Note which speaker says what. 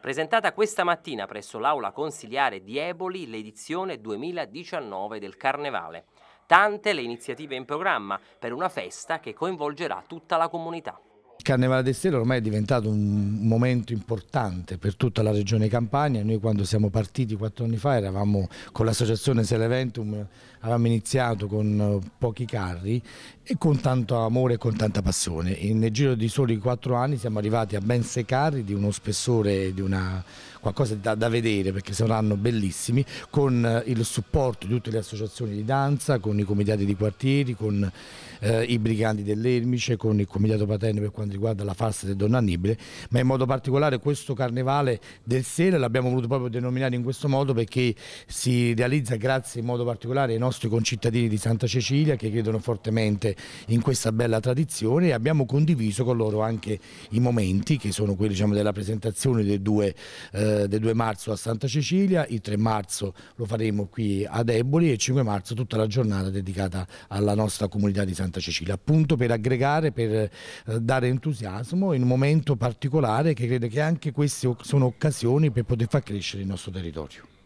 Speaker 1: presentata questa mattina presso l'aula consiliare di Eboli l'edizione 2019 del Carnevale. Tante le iniziative in programma per una festa che coinvolgerà tutta la comunità.
Speaker 2: Carnevale d'Estero ormai è diventato un momento importante per tutta la regione Campania. Noi quando siamo partiti quattro anni fa eravamo con l'associazione Seleventum, avevamo iniziato con eh, pochi carri e con tanto amore e con tanta passione. E nel giro di soli quattro anni siamo arrivati a ben sei carri di uno spessore, di una, qualcosa da, da vedere perché saranno bellissimi, con eh, il supporto di tutte le associazioni di danza, con i comitati di quartieri, con eh, i briganti dell'Ermice, con il comitato paterno per quanto quanto riguarda la farsa di Don Annibile, ma in modo particolare questo carnevale del Sele l'abbiamo voluto proprio denominare in questo modo perché si realizza grazie in modo particolare ai nostri concittadini di Santa Cecilia che credono fortemente in questa bella tradizione e abbiamo condiviso con loro anche i momenti che sono quelli diciamo, della presentazione del 2, eh, del 2 marzo a Santa Cecilia, il 3 marzo lo faremo qui ad Eboli e il 5 marzo tutta la giornata dedicata alla nostra comunità di Santa Cecilia, appunto per aggregare, per eh, dare entusiasmo in un momento particolare che credo che anche queste sono occasioni per poter far crescere il nostro territorio.